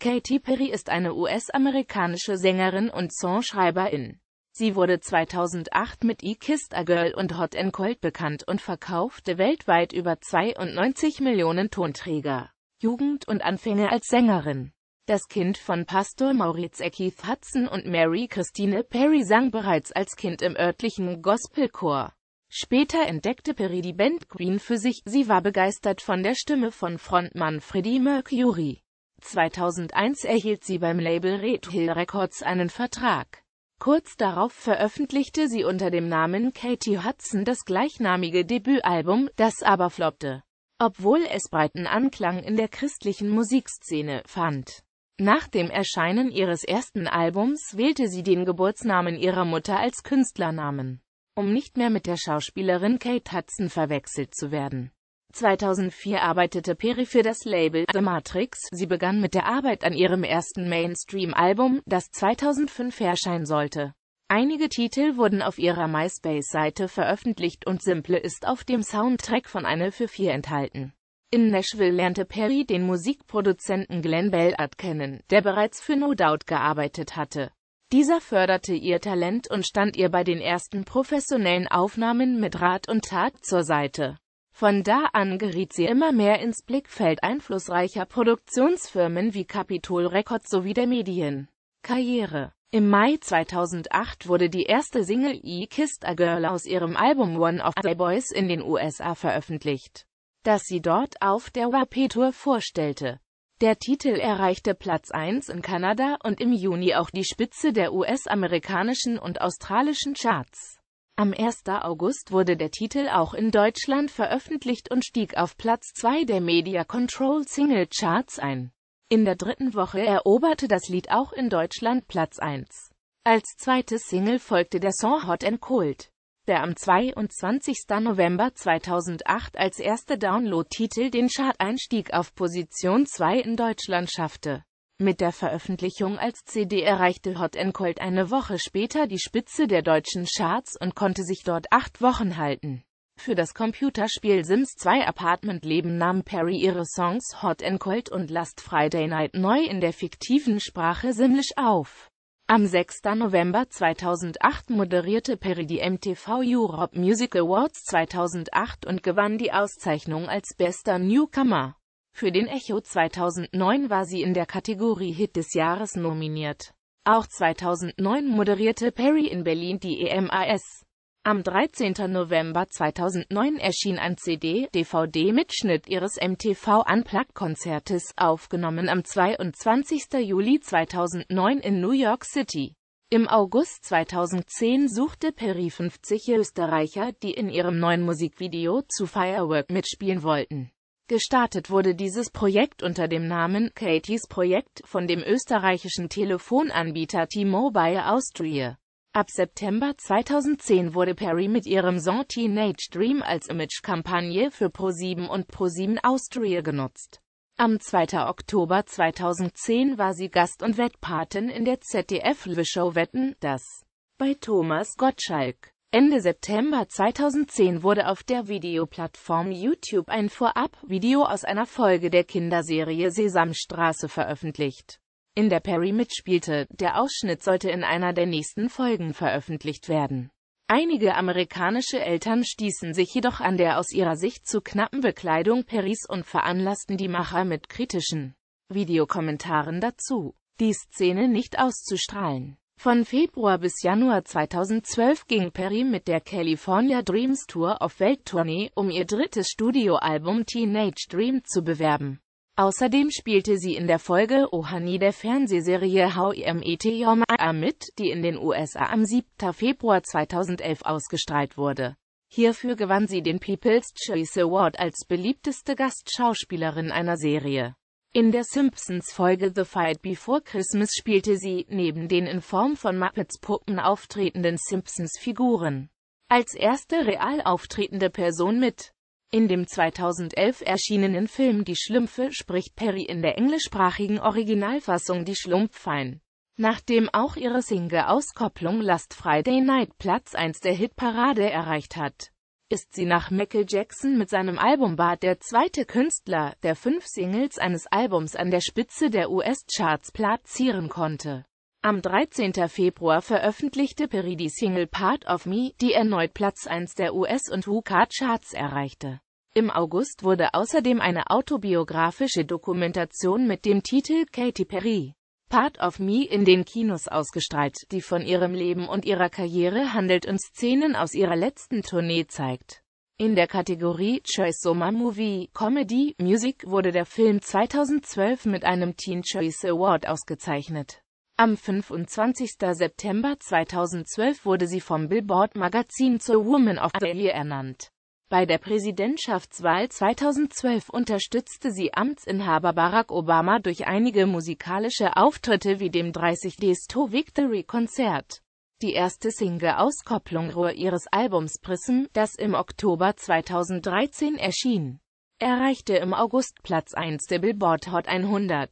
Katy Perry ist eine US-amerikanische Sängerin und Songschreiberin. Sie wurde 2008 mit I e Kissed a Girl und Hot and Cold bekannt und verkaufte weltweit über 92 Millionen Tonträger. Jugend und Anfänge als Sängerin. Das Kind von Pastor Maurice Eckith Hudson und Mary Christine Perry sang bereits als Kind im örtlichen Gospelchor. Später entdeckte Perry die Band Green für sich, sie war begeistert von der Stimme von Frontmann Freddie Mercury. 2001 erhielt sie beim Label Red Hill Records einen Vertrag. Kurz darauf veröffentlichte sie unter dem Namen Katie Hudson das gleichnamige Debütalbum, das aber floppte. Obwohl es breiten Anklang in der christlichen Musikszene fand. Nach dem Erscheinen ihres ersten Albums wählte sie den Geburtsnamen ihrer Mutter als Künstlernamen, um nicht mehr mit der Schauspielerin Kate Hudson verwechselt zu werden. 2004 arbeitete Perry für das Label The Matrix. Sie begann mit der Arbeit an ihrem ersten Mainstream-Album, das 2005 erscheinen sollte. Einige Titel wurden auf ihrer MySpace-Seite veröffentlicht und Simple ist auf dem Soundtrack von Eine für Vier enthalten. In Nashville lernte Perry den Musikproduzenten Glenn Bellard kennen, der bereits für No Doubt gearbeitet hatte. Dieser förderte ihr Talent und stand ihr bei den ersten professionellen Aufnahmen mit Rat und Tat zur Seite. Von da an geriet sie immer mehr ins Blickfeld einflussreicher Produktionsfirmen wie Capitol Records sowie der Medien. Karriere Im Mai 2008 wurde die erste Single E Kissed a Girl aus ihrem Album One of the Boys in den USA veröffentlicht, das sie dort auf der WAP-Tour vorstellte. Der Titel erreichte Platz 1 in Kanada und im Juni auch die Spitze der US-amerikanischen und australischen Charts. Am 1. August wurde der Titel auch in Deutschland veröffentlicht und stieg auf Platz 2 der Media Control Single Charts ein. In der dritten Woche eroberte das Lied auch in Deutschland Platz 1. Als zweites Single folgte der Song Hot and Cold, der am 22. November 2008 als erster Download-Titel den Chart-Einstieg auf Position 2 in Deutschland schaffte. Mit der Veröffentlichung als CD erreichte Hot Cold eine Woche später die Spitze der deutschen Charts und konnte sich dort acht Wochen halten. Für das Computerspiel Sims 2 Apartment Leben nahm Perry ihre Songs Hot Cold und Last Friday Night neu in der fiktiven Sprache Simlish auf. Am 6. November 2008 moderierte Perry die MTV Europe Music Awards 2008 und gewann die Auszeichnung als bester Newcomer. Für den Echo 2009 war sie in der Kategorie Hit des Jahres nominiert. Auch 2009 moderierte Perry in Berlin die EMAS. Am 13. November 2009 erschien ein CD-DVD-Mitschnitt ihres MTV Unplugged-Konzertes, aufgenommen am 22. Juli 2009 in New York City. Im August 2010 suchte Perry 50 Österreicher, die in ihrem neuen Musikvideo zu Firework mitspielen wollten. Gestartet wurde dieses Projekt unter dem Namen Katies Projekt von dem österreichischen Telefonanbieter T-Mobile Austria. Ab September 2010 wurde Perry mit ihrem Song Teenage Dream als Image-Kampagne für ProSieben und ProSieben Austria genutzt. Am 2. Oktober 2010 war sie Gast- und Wettpatin in der ZDF-Show live Wetten, das bei Thomas Gottschalk. Ende September 2010 wurde auf der Videoplattform YouTube ein Vorab-Video aus einer Folge der Kinderserie Sesamstraße veröffentlicht, in der Perry mitspielte. Der Ausschnitt sollte in einer der nächsten Folgen veröffentlicht werden. Einige amerikanische Eltern stießen sich jedoch an der aus ihrer Sicht zu knappen Bekleidung Perrys und veranlassten die Macher mit kritischen Videokommentaren dazu, die Szene nicht auszustrahlen. Von Februar bis Januar 2012 ging Perry mit der California Dreams Tour auf Welttournee, um ihr drittes Studioalbum Teenage Dream zu bewerben. Außerdem spielte sie in der Folge Ohani der Fernsehserie How I Met Your Mother mit, die in den USA am 7. Februar 2011 ausgestrahlt wurde. Hierfür gewann sie den People's Choice Award als beliebteste Gastschauspielerin einer Serie. In der Simpsons-Folge The Fight Before Christmas spielte sie, neben den in Form von Muppets-Puppen auftretenden Simpsons-Figuren, als erste real auftretende Person mit. In dem 2011 erschienenen Film Die Schlümpfe spricht Perry in der englischsprachigen Originalfassung Die Schlumpfein. Nachdem auch ihre Single-Auskopplung Last Friday Night Platz 1 der Hitparade erreicht hat ist sie nach Michael Jackson mit seinem Album Bar der zweite Künstler, der fünf Singles eines Albums an der Spitze der US-Charts platzieren konnte. Am 13. Februar veröffentlichte Perry die Single Part of Me, die erneut Platz 1 der US- und UK-Charts erreichte. Im August wurde außerdem eine autobiografische Dokumentation mit dem Titel Katy Perry Part of Me in den Kinos ausgestrahlt, die von ihrem Leben und ihrer Karriere handelt und Szenen aus ihrer letzten Tournee zeigt. In der Kategorie Choice Summer Movie Comedy Music wurde der Film 2012 mit einem Teen Choice Award ausgezeichnet. Am 25. September 2012 wurde sie vom Billboard Magazin zur Woman of the Year ernannt. Bei der Präsidentschaftswahl 2012 unterstützte sie Amtsinhaber Barack Obama durch einige musikalische Auftritte wie dem 30 Days to Victory Konzert. Die erste Single-Auskopplung Ruhe ihres Albums Prism, das im Oktober 2013 erschien, erreichte im August Platz 1 der Billboard Hot 100.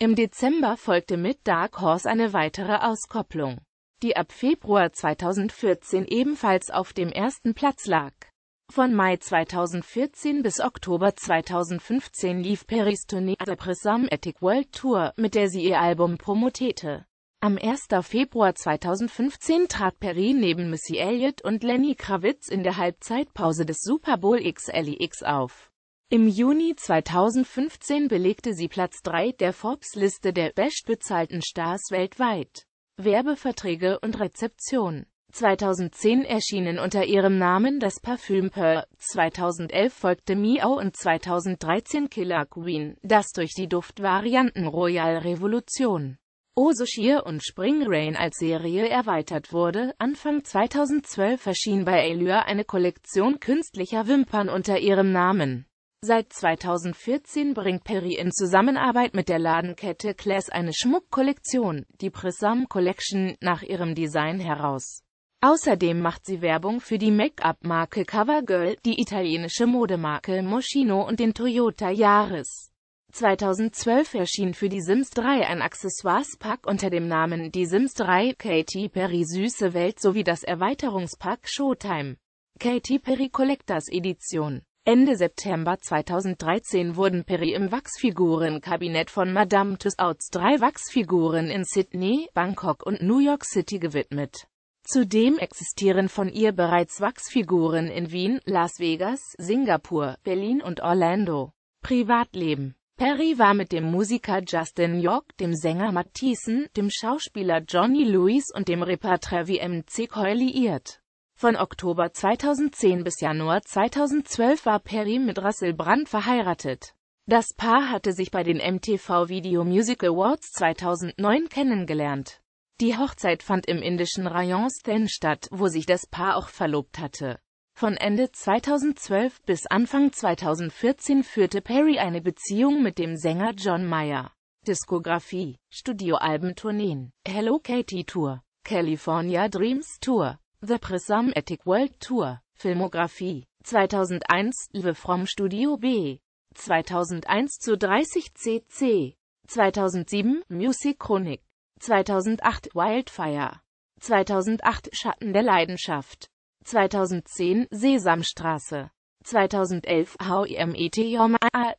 Im Dezember folgte mit Dark Horse eine weitere Auskopplung, die ab Februar 2014 ebenfalls auf dem ersten Platz lag. Von Mai 2014 bis Oktober 2015 lief Perrys Tournee The Prism Attic World Tour, mit der sie ihr Album promotete. Am 1. Februar 2015 trat Perry neben Missy Elliott und Lenny Kravitz in der Halbzeitpause des Super Bowl XLEX e auf. Im Juni 2015 belegte sie Platz 3 der Forbes-Liste der bestbezahlten Stars weltweit. Werbeverträge und Rezeption 2010 erschienen unter ihrem Namen das Parfüm Pearl, 2011 folgte Miau und 2013 Killer Queen, das durch die Duftvarianten Royal Revolution, Oso Sheer und Spring Rain als Serie erweitert wurde. Anfang 2012 erschien bei Allure eine Kollektion künstlicher Wimpern unter ihrem Namen. Seit 2014 bringt Perry in Zusammenarbeit mit der Ladenkette Class eine Schmuckkollektion, die Prism Collection, nach ihrem Design heraus. Außerdem macht sie Werbung für die Make-up-Marke CoverGirl, die italienische Modemarke Moschino und den Toyota Yaris. 2012 erschien für die Sims 3 ein Accessoires-Pack unter dem Namen Die Sims 3 Katy Perry Süße Welt sowie das Erweiterungspack Showtime Katy Perry Collectors Edition. Ende September 2013 wurden Perry im Wachsfigurenkabinett von Madame Tussauds drei Wachsfiguren in Sydney, Bangkok und New York City gewidmet. Zudem existieren von ihr bereits Wachsfiguren in Wien, Las Vegas, Singapur, Berlin und Orlando. Privatleben Perry war mit dem Musiker Justin York, dem Sänger Matt Thiessen, dem Schauspieler Johnny Lewis und dem Rapper Trevi MC Coy liiert. Von Oktober 2010 bis Januar 2012 war Perry mit Russell Brand verheiratet. Das Paar hatte sich bei den MTV Video Music Awards 2009 kennengelernt. Die Hochzeit fand im indischen Rayon Sten statt, wo sich das Paar auch verlobt hatte. Von Ende 2012 bis Anfang 2014 führte Perry eine Beziehung mit dem Sänger John Mayer. Diskografie, Studioalben Tourneen, Hello Katie Tour, California Dreams Tour, The Prismatic World Tour, Filmografie, 2001, Live from Studio B, 2001 zu 30 CC, 2007, Music Chronic. 2008 Wildfire, 2008 Schatten der Leidenschaft, 2010 Sesamstraße, 2011 HIMETJMA,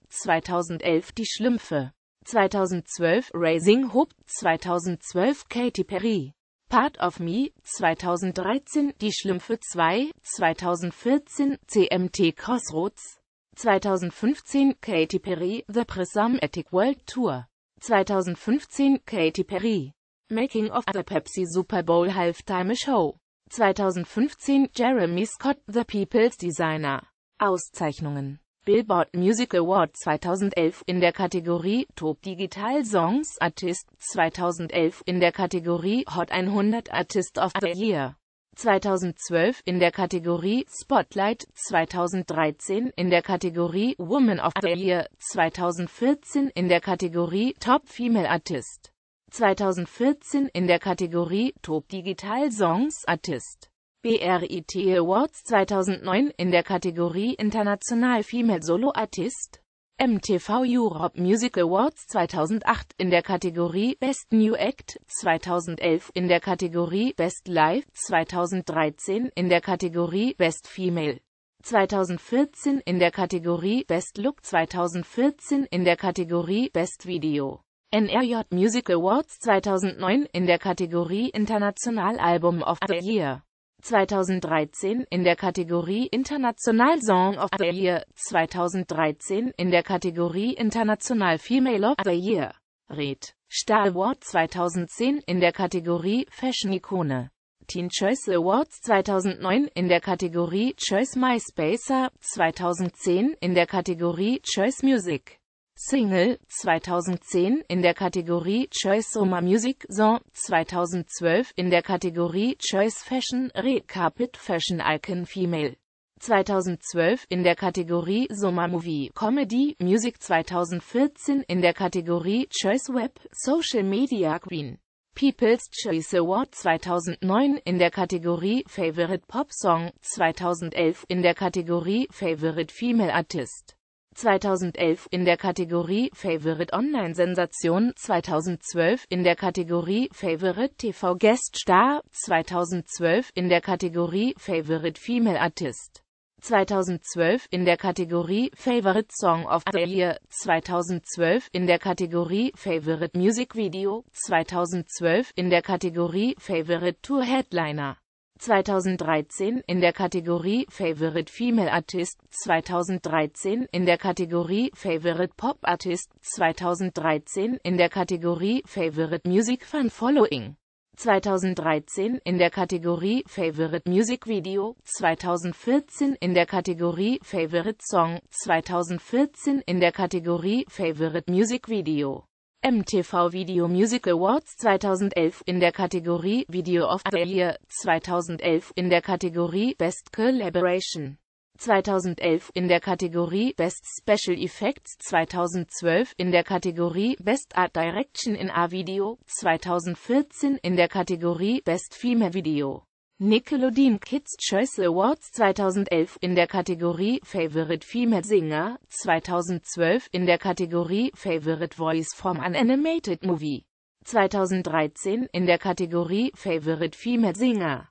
2011 Die Schlümpfe, 2012 Raising Hope, 2012 Katy Perry, Part of Me, 2013 Die Schlümpfe 2, 2014 CMT Crossroads, 2015 Katy Perry The Prismatic World Tour 2015 Katy Perry Making of the Pepsi Super Bowl Halftime Show 2015 Jeremy Scott The People's Designer Auszeichnungen Billboard Music Award 2011 in der Kategorie Top Digital Songs Artist 2011 in der Kategorie Hot 100 Artist of the Year 2012 in der Kategorie Spotlight, 2013 in der Kategorie Woman of the Year, 2014 in der Kategorie Top Female Artist, 2014 in der Kategorie Top Digital Songs Artist. BRIT e Awards 2009 in der Kategorie International Female Solo Artist MTV Europe Music Awards 2008 in der Kategorie Best New Act 2011 in der Kategorie Best Live 2013 in der Kategorie Best Female 2014 in der Kategorie Best Look 2014 in der Kategorie Best Video NRJ Music Awards 2009 in der Kategorie International Album of the Year 2013 in der Kategorie International Song of the Year, 2013 in der Kategorie International Female of the Year, Red Star Award 2010 in der Kategorie Fashion Ikone. Teen Choice Awards 2009 in der Kategorie Choice MySpacer, 2010 in der Kategorie Choice Music. Single 2010 in der Kategorie Choice Summer Music Song 2012 in der Kategorie Choice Fashion Red Carpet Fashion Icon Female 2012 in der Kategorie Summer Movie Comedy Music 2014 in der Kategorie Choice Web Social Media Queen People's Choice Award 2009 in der Kategorie Favorite Pop Song 2011 in der Kategorie Favorite Female Artist 2011 in der Kategorie Favorite Online Sensation, 2012 in der Kategorie Favorite TV Guest Star, 2012 in der Kategorie Favorite Female Artist. 2012 in der Kategorie Favorite Song of the Year, 2012 in der Kategorie Favorite Music Video, 2012 in der Kategorie Favorite Tour Headliner. 2013 in der Kategorie Favorite Female Artist, 2013 in der Kategorie Favorite Pop Artist, 2013 in der Kategorie Favorite Music Fan Following. 2013 in der Kategorie Favorite Music Video, 2014 in der Kategorie Favorite Song, 2014 in der Kategorie Favorite Music Video. MTV Video Music Awards 2011 in der Kategorie Video of the Year 2011 in der Kategorie Best Collaboration 2011 in der Kategorie Best Special Effects 2012 in der Kategorie Best Art Direction in A Video 2014 in der Kategorie Best Female Video Nickelodeon Kids Choice Awards 2011 in der Kategorie Favorite Female Singer, 2012 in der Kategorie Favorite Voice from an Animated Movie, 2013 in der Kategorie Favorite Female Singer.